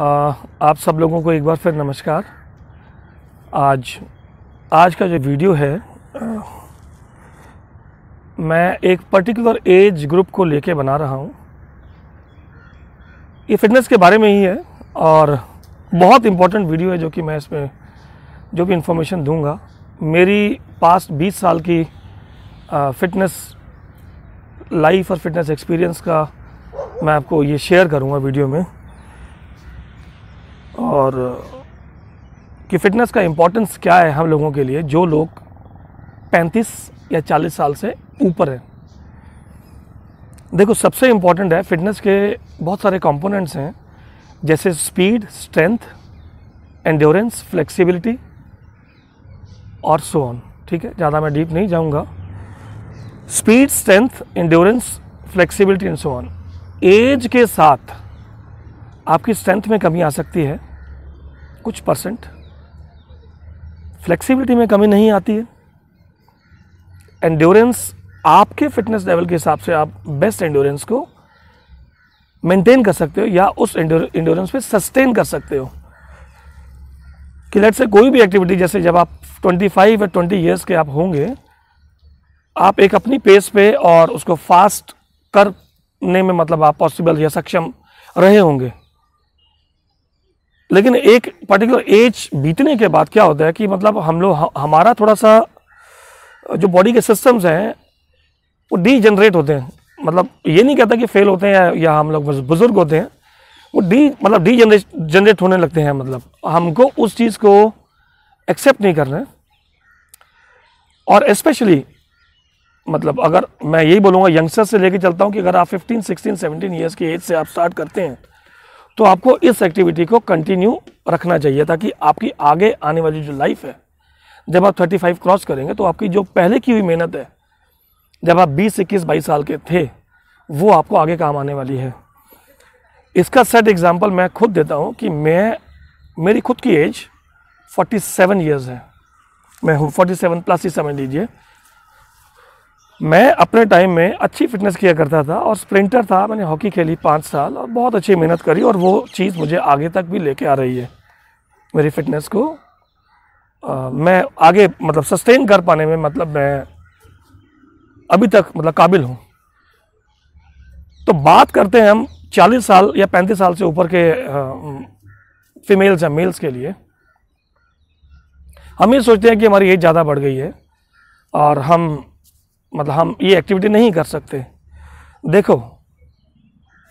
आ, आप सब लोगों को एक बार फिर नमस्कार आज आज का जो वीडियो है आ, मैं एक पर्टिकुलर एज ग्रुप को लेके बना रहा हूँ ये फिटनेस के बारे में ही है और बहुत इम्पोर्टेंट वीडियो है जो कि मैं इसमें जो भी इन्फॉर्मेशन दूंगा मेरी पास्ट 20 साल की फ़िटनेस लाइफ और फिटनेस एक्सपीरियंस का मैं आपको ये शेयर करूँगा वीडियो में और कि फ़िटनेस का इम्पोर्टेंस क्या है हम लोगों के लिए जो लोग 35 या 40 साल से ऊपर हैं देखो सबसे इम्पोर्टेंट है फिटनेस के बहुत सारे कंपोनेंट्स हैं जैसे स्पीड स्ट्रेंथ एंड्योरेंस फ्लेक्सिबिलिटी और सो ऑन ठीक है ज़्यादा मैं डीप नहीं जाऊँगा speed strength endurance flexibility and so on age के साथ आपकी स्ट्रेंथ में कमी आ सकती है कुछ परसेंट फ्लेक्सिबिलिटी में कमी नहीं आती है एंड्योरेंस आपके फिटनेस लेवल के हिसाब से आप बेस्ट एंड्योरेंस को मेंटेन कर सकते हो या उस एंड्योरेंस पे सस्टेन कर सकते हो कि लेट से कोई भी एक्टिविटी जैसे जब आप 25 या 20 इयर्स के आप होंगे आप एक अपनी पेस पे और उसको फास्ट करने में मतलब आप पॉसिबल या सक्षम रहे होंगे लेकिन एक पर्टिकुलर एज बीतने के बाद क्या होता है कि मतलब हम लोग हमारा थोड़ा सा जो बॉडी के सिस्टम्स हैं वो डीजनरेट होते हैं मतलब ये नहीं कहता कि फेल होते हैं या हम लोग बुज़ुर्ग होते हैं वो डी मतलब डी जनरेट होने लगते हैं मतलब हमको उस चीज़ को एक्सेप्ट नहीं करना और स्पेशली मतलब अगर मैं यही बोलूँगा यंगस्टर से लेके चलता हूँ कि अगर आप 15, 16, 17 इयर्स की एज से आप स्टार्ट करते हैं तो आपको इस एक्टिविटी को कंटिन्यू रखना चाहिए ताकि आपकी आगे आने वाली जो लाइफ है जब आप 35 क्रॉस करेंगे तो आपकी जो पहले की हुई मेहनत है जब आप 20 इक्कीस बाईस साल के थे वो आपको आगे काम आने वाली है इसका सेट एग्ज़ाम्पल मैं खुद देता हूँ कि मैं मेरी खुद की एज 47 इयर्स है मैं हूँ 47 प्लस ही समझ लीजिए मैं अपने टाइम में अच्छी फिटनेस किया करता था और स्प्रिंटर था मैंने हॉकी खेली पाँच साल और बहुत अच्छी मेहनत करी और वो चीज़ मुझे आगे तक भी लेके आ रही है मेरी फिटनेस को आ, मैं आगे मतलब सस्टेन कर पाने में मतलब मैं अभी तक मतलब काबिल हूँ तो बात करते हैं हम चालीस साल या पैंतीस साल से ऊपर के फीमेल्स या मेल्स के लिए हम ये सोचते हैं कि हमारी एज ज़्यादा बढ़ गई है और हम मतलब हम ये एक्टिविटी नहीं कर सकते देखो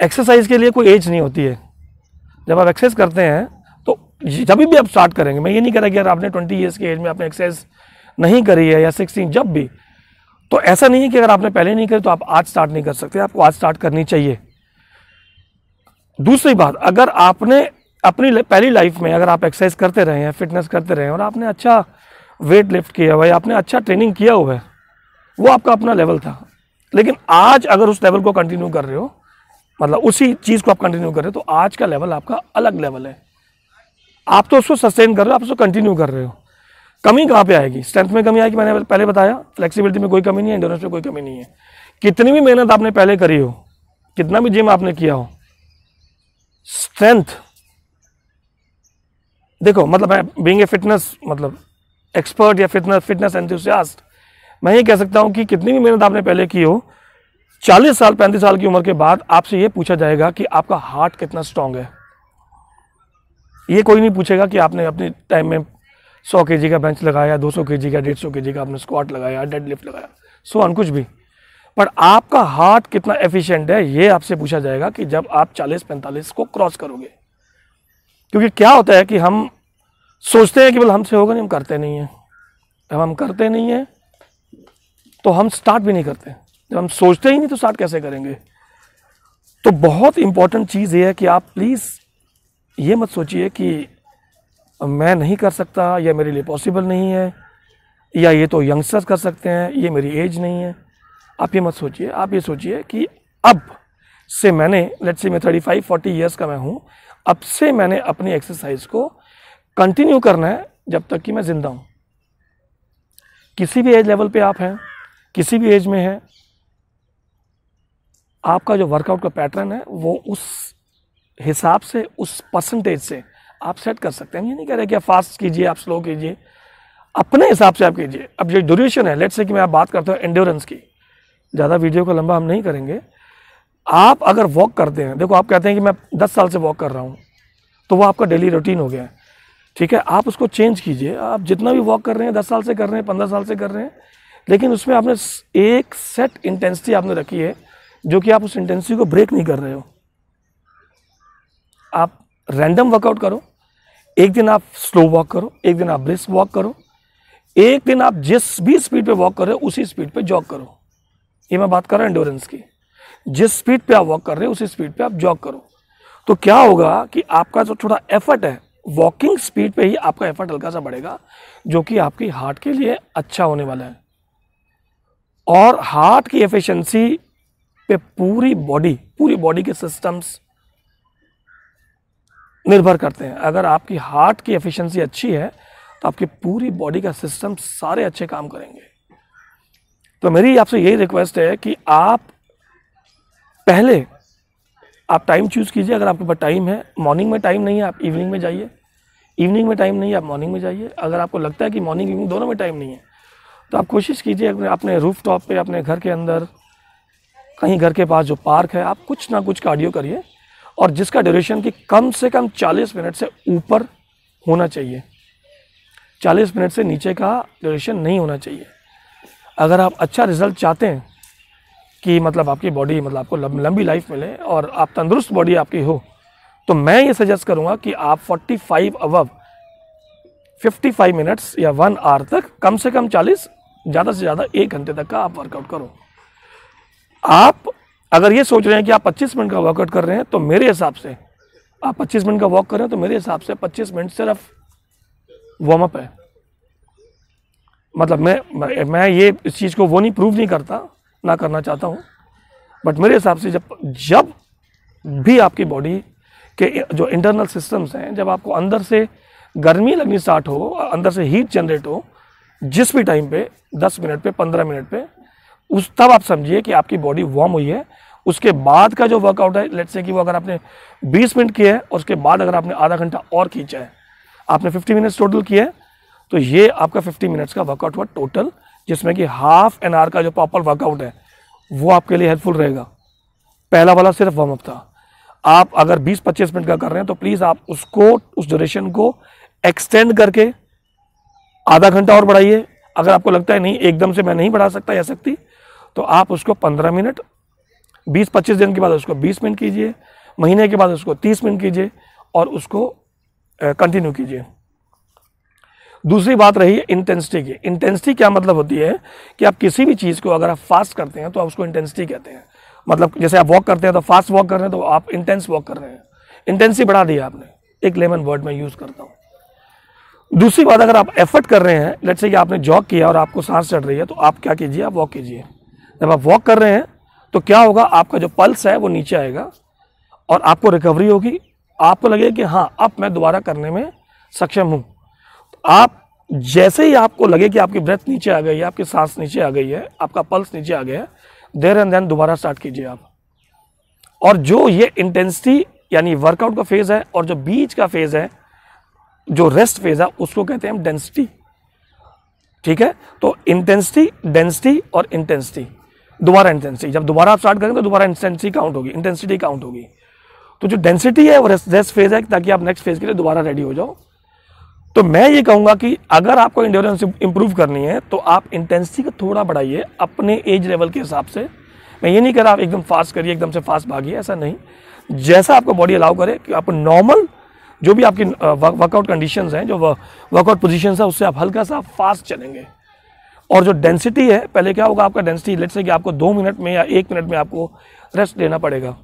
एक्सरसाइज के लिए कोई एज नहीं होती है जब आप एक्सरसाइज करते हैं तो जब भी आप स्टार्ट करेंगे मैं ये नहीं कह रहा कि यार आपने ट्वेंटी ईयर्स की एज में आपने एक्सरसाइज नहीं करी है या सिक्सटीन जब भी तो ऐसा नहीं है कि अगर आपने पहले नहीं करी तो आप आज स्टार्ट नहीं कर सकते आपको आज स्टार्ट करनी चाहिए दूसरी बात अगर आपने अपनी पहली लाइफ में अगर आप एक्सरसाइज करते रहे हैं फिटनेस करते रहे हैं और आपने अच्छा वेट लिफ्ट किया हुआ है आपने अच्छा ट्रेनिंग किया हुआ है वो आपका अपना लेवल था लेकिन आज अगर उस लेवल को कंटिन्यू कर रहे हो मतलब उसी चीज़ को आप कंटिन्यू कर रहे हो तो आज का लेवल आपका अलग लेवल है आप तो उसको सस्टेन कर रहे हो आप उसको कंटिन्यू कर रहे हो कमी कहाँ पे आएगी स्ट्रेंथ में कमी आएगी मैंने पहले बताया फ्लेक्सिबिलिटी में कोई कमी नहीं है इंडोरेंस में कोई कमी नहीं है कितनी भी मेहनत आपने पहले करी हो कितना भी जिम आपने किया हो स्ट्रेंथ देखो मतलब बींग ए फिटनेस मतलब एक्सपर्ट या फिटनेस फिटनेस एंथ्यूसियास्ट मैं ये कह सकता हूँ कि कितनी भी मेहनत आपने पहले की हो चालीस साल पैंतीस साल की उम्र के बाद आपसे ये पूछा जाएगा कि आपका हार्ट कितना स्ट्रांग है ये कोई नहीं पूछेगा कि आपने अपने टाइम में सौ के का बेंच लगाया दो सौ के का डेढ़ सौ के का आपने स्क्वाट लगाया डेड लिफ्ट लगाया सो ऑन कुछ भी पर आपका हार्ट कितना एफिशिएंट है ये आपसे पूछा जाएगा कि जब आप 40-45 को क्रॉस करोगे क्योंकि क्या होता है कि हम सोचते हैं कि बल हमसे होगा नहीं हम करते नहीं हैं जब हम करते नहीं हैं तो हम स्टार्ट भी नहीं करते जब हम सोचते ही नहीं तो स्टार्ट कैसे करेंगे तो बहुत इंपॉर्टेंट चीज़ ये है कि आप प्लीज़ ये मत सोचिए कि मैं नहीं कर सकता या मेरे लिए पॉसिबल नहीं है या ये तो यंगस्टर्स कर सकते हैं ये मेरी एज नहीं है आप ये मत सोचिए आप ये सोचिए कि अब से मैंने लेट्स से मैं थर्टी फाइव फोर्टी ईयर्स का मैं हूँ अब से मैंने अपनी एक्सरसाइज को कंटिन्यू करना है जब तक कि मैं ज़िंदा हूँ किसी भी एज लेवल पे आप हैं किसी भी एज में है आपका जो वर्कआउट का पैटर्न है वो उस हिसाब से उस परसेंटेज से आप सेट कर सकते हैं ये नहीं कह रहे कि आप फास्ट कीजिए आप स्लो कीजिए अपने हिसाब से आप कीजिए अब जो ड्यूरेशन है लेट से कि मैं आप बात करता हूँ एंड्योरेंस की ज़्यादा वीडियो को लंबा हम नहीं करेंगे आप अगर वॉक करते हैं देखो आप कहते हैं कि मैं दस साल से वॉक कर रहा हूँ तो वो आपका डेली रूटीन हो गया है ठीक है आप उसको चेंज कीजिए आप जितना भी वॉक कर रहे हैं दस साल से कर रहे हैं पंद्रह साल से कर रहे हैं लेकिन उसमें आपने एक सेट इंटेंसिटी आपने रखी है जो कि आप उस इंटेंसिटी को ब्रेक नहीं कर रहे हो आप रैंडम वर्कआउट करो एक दिन आप स्लो वॉक करो एक दिन आप ब्रिस्क वॉक करो एक दिन आप जिस भी स्पीड पे वॉक कर रहे हो उसी स्पीड पे जॉग करो ये मैं बात कर रहा हूँ एंडोरेंस की जिस स्पीड पे आप वॉक कर रहे हो उसी स्पीड पे आप जॉग करो तो क्या होगा कि आपका जो थोड़ा एफर्ट है वॉकिंग स्पीड पे ही आपका एफर्ट हल्का सा बढ़ेगा जो कि आपकी हार्ट के लिए अच्छा होने वाला है और हार्ट की एफिशिएंसी पे पूरी बॉडी पूरी बॉडी के सिस्टम्स निर्भर करते हैं अगर आपकी हार्ट की एफिशिएंसी अच्छी है तो आपकी पूरी बॉडी का सिस्टम सारे अच्छे काम करेंगे तो मेरी आपसे यही रिक्वेस्ट है कि आप पहले आप टाइम चूज़ कीजिए अगर आपके पास टाइम है मॉर्निंग में टाइम नहीं है आप इवनिंग में जाइए इवनिंग में टाइम नहीं है आप मॉर्निंग में जाइए अगर आपको लगता है कि मॉर्निंग इवनिंग दोनों में टाइम नहीं है तो आप कोशिश कीजिए अपने रूफ टॉप पर अपने घर के अंदर कहीं घर के पास जो पार्क है आप कुछ ना कुछ कार्डियो करिए और जिसका ड्यूरेशन कि कम से कम 40 मिनट से ऊपर होना चाहिए 40 मिनट से नीचे का ड्यूरेशन नहीं होना चाहिए अगर आप अच्छा रिजल्ट चाहते हैं कि मतलब आपकी बॉडी मतलब आपको लंबी लाइफ मिले और आप तंदुरुस्त बॉडी आपकी हो तो मैं ये सजेस्ट करूँगा कि आप 45 फाइव 55 मिनट्स या वन आवर तक कम से कम 40 ज़्यादा से ज़्यादा एक घंटे तक का आप वर्कआउट करो आप अगर ये सोच रहे हैं कि आप 25 मिनट का वर्कआउट कर रहे हैं तो मेरे हिसाब से आप 25 मिनट का वॉक कर रहे हैं तो मेरे हिसाब से 25 मिनट सिर्फ वार्म अप है मतलब मैं मैं ये इस चीज़ को वो नहीं प्रूव नहीं करता ना करना चाहता हूँ बट मेरे हिसाब से जब जब भी आपकी बॉडी के जो इंटरनल सिस्टम्स हैं जब आपको अंदर से गर्मी लगनी स्टार्ट हो अंदर से हीट जनरेट हो जिस भी टाइम पे 10 मिनट पे 15 मिनट पे उस तब आप समझिए कि आपकी बॉडी वार्म हुई है उसके बाद का जो वर्कआउट है लेट्स से कि वो अगर आपने 20 मिनट किया है और उसके बाद अगर आपने आधा घंटा और खींचा है आपने 50 मिनट्स टोटल किया है तो ये आपका 50 मिनट्स का वर्कआउट हुआ टोटल जिसमें कि हाफ एन आवर का जो प्रॉपर वर्कआउट है वो आपके लिए हेल्पफुल रहेगा पहला वाला सिर्फ वार्म अप था आप अगर 20-25 मिनट का कर रहे हैं तो प्लीज़ आप उसको उस ड्यूरेशन को एक्सटेंड करके आधा घंटा और बढ़ाइए अगर आपको लगता है नहीं एकदम से मैं नहीं बढ़ा सकता या सकती तो आप उसको पंद्रह मिनट बीस पच्चीस दिन के बाद उसको बीस मिनट कीजिए महीने के बाद उसको तीस मिनट कीजिए और उसको कंटिन्यू कीजिए दूसरी बात रही इंटेंसिटी की इंटेंसिटी क्या मतलब होती है कि आप किसी भी चीज़ को अगर आप फास्ट करते हैं तो आप उसको इंटेंसिटी कहते हैं मतलब जैसे आप वॉक करते हैं तो फास्ट वॉक कर रहे हैं तो आप इंटेंस वॉक कर रहे हैं इंटेंसिटी बढ़ा दी आपने एक लेमन वर्ड में यूज़ करता हूँ दूसरी बात अगर आप एफर्ट कर रहे हैं लेट से कि आपने जॉग किया और आपको सांस चढ़ रही है तो आप क्या कीजिए आप वॉक कीजिए जब आप वॉक कर रहे हैं तो क्या होगा आपका जो पल्स है वो नीचे आएगा और आपको रिकवरी होगी आपको लगेगा कि हाँ अब मैं दोबारा करने में सक्षम हूँ तो आप जैसे ही आपको लगे कि आपकी ब्रेथ नीचे आ गई है आपकी सांस नीचे आ गई है आपका पल्स नीचे आ गया है देर एंड देन दोबारा स्टार्ट कीजिए आप और जो ये इंटेंसिटी यानी वर्कआउट का फेज़ है और जो बीच का फेज़ है जो रेस्ट फेज है उसको कहते हैं हम डेंसिटी ठीक है तो इंटेंसिटी डेंसिटी और इंटेंसिटी दोबारा इंटेंसिटी जब दोबारा आप स्टार्ट करेंगे तो दोबारा इंटेंसिटी काउंट होगी इंटेंसिटी काउंट होगी तो जो डेंसिटी है वो रेस्ट फेज है ताकि आप नेक्स्ट फेज के लिए दोबारा रेडी हो जाओ तो मैं ये कहूंगा कि अगर आपको इंडोरेंस इंप्रूव करनी है तो आप इंटेंसिटी को थोड़ा बढ़ाइए अपने एज लेवल के हिसाब से मैं ये नहीं कह रहा आप एकदम फास्ट करिए एकदम से फास्ट भागिए ऐसा नहीं जैसा आपको बॉडी अलाउ करे कि आप नॉर्मल जो भी आपकी वर्कआउट कंडीशंस हैं जो वर्कआउट पोजीशंस है उससे आप हल्का सा फास्ट चलेंगे और जो डेंसिटी है पहले क्या होगा आपका डेंसिटी लेट से कि आपको दो मिनट में या एक मिनट में आपको रेस्ट लेना पड़ेगा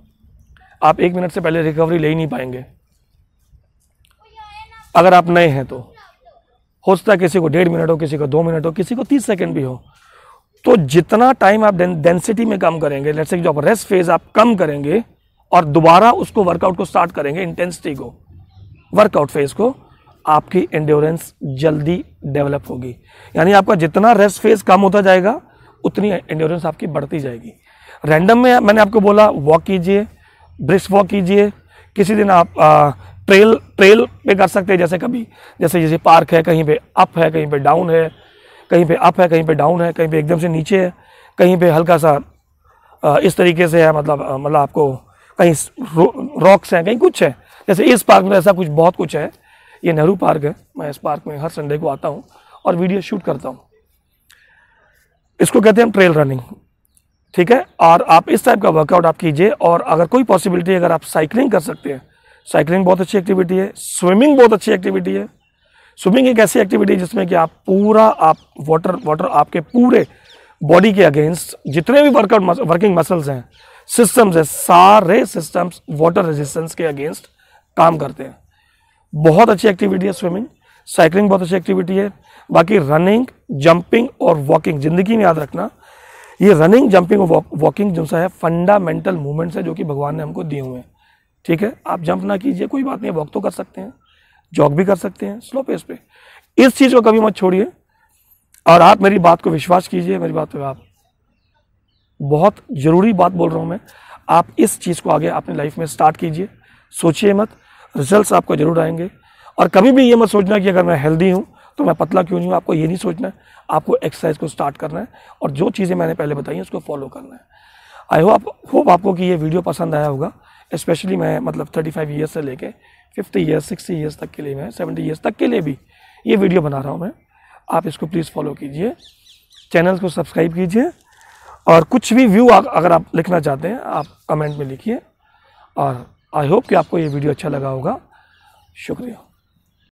आप एक मिनट से पहले रिकवरी ले ही नहीं पाएंगे अगर आप नए हैं तो हो सकता है किसी को डेढ़ मिनट हो किसी को दो मिनट हो किसी को तीस सेकेंड भी हो तो जितना टाइम आप डेंसिटी में कम करेंगे लेट से जो आप रेस्ट फेज आप कम करेंगे और दोबारा उसको वर्कआउट को स्टार्ट करेंगे इंटेंसिटी को वर्कआउट फेज़ को आपकी एंडोरेंस जल्दी डेवलप होगी यानी आपका जितना रेस्ट फेज़ कम होता जाएगा उतनी एंडोरेंस आपकी बढ़ती जाएगी रैंडम में मैंने आपको बोला वॉक कीजिए ब्रिस्क वॉक कीजिए किसी दिन आप आ, ट्रेल ट्रेल पे कर सकते हैं जैसे कभी जैसे जैसे पार्क है कहीं पे अप है कहीं पे डाउन है कहीं पे अप है कहीं पे डाउन है कहीं पे एकदम से नीचे है कहीं पे हल्का सा आ, इस तरीके से है मतलब मतलब आपको कहीं रॉक्स हैं कहीं कुछ है जैसे इस पार्क में ऐसा कुछ बहुत कुछ है ये नेहरू पार्क है मैं इस पार्क में हर संडे को आता हूँ और वीडियो शूट करता हूँ इसको कहते हैं हम ट्रेल रनिंग ठीक है और आप इस टाइप का वर्कआउट आप कीजिए और अगर कोई पॉसिबिलिटी अगर आप साइकिलिंग कर सकते हैं साइकिलिंग बहुत अच्छी एक्टिविटी है स्विमिंग बहुत अच्छी एक्टिविटी है स्विमिंग एक ऐसी एक्टिविटी है जिसमें कि आप पूरा आप वाटर वाटर आपके पूरे बॉडी के अगेंस्ट जितने भी वर्कआउट वर्किंग मसल्स हैं सिस्टम्स हैं सारे सिस्टम्स वाटर रेजिस्टेंस के अगेंस्ट काम करते हैं बहुत अच्छी एक्टिविटी है स्विमिंग साइकिलिंग बहुत अच्छी एक्टिविटी है बाकी रनिंग जंपिंग और वॉकिंग ज़िंदगी में याद रखना ये रनिंग जंपिंग और वॉकिंग जो है फंडामेंटल मूवमेंट्स है जो कि भगवान ने हमको दिए हुए हैं ठीक है आप जंप ना कीजिए कोई बात नहीं वॉक तो कर सकते हैं जॉग भी कर सकते हैं स्लो पेस पे इस चीज़ को कभी मत छोड़िए और आप मेरी बात को विश्वास कीजिए मेरी बात पर आप बहुत ज़रूरी बात बोल रहा हूँ मैं आप इस चीज़ को आगे अपनी लाइफ में स्टार्ट कीजिए सोचिए मत रिजल्ट आपको ज़रूर आएंगे और कभी भी ये मत सोचना कि अगर मैं हेल्दी हूँ तो मैं पतला क्यों नहीं हूँ आपको ये नहीं सोचना है आपको एक्सरसाइज को स्टार्ट करना है और जो चीज़ें मैंने पहले बताई हैं उसको फॉलो करना है आई होप होप आपको कि ये वीडियो पसंद आया होगा स्पेशली मैं मतलब 35 फाइव ईयर्स से लेके 50 ईयर्स 60 ईयर्स तक के लिए मैं 70 ईयर्स तक के लिए भी ये वीडियो बना रहा हूँ मैं आप इसको प्लीज़ फॉलो कीजिए चैनल को सब्सक्राइब कीजिए और कुछ भी व्यू अगर आप लिखना चाहते हैं आप कमेंट में लिखिए और आई होप कि आपको ये वीडियो अच्छा लगा होगा शुक्रिया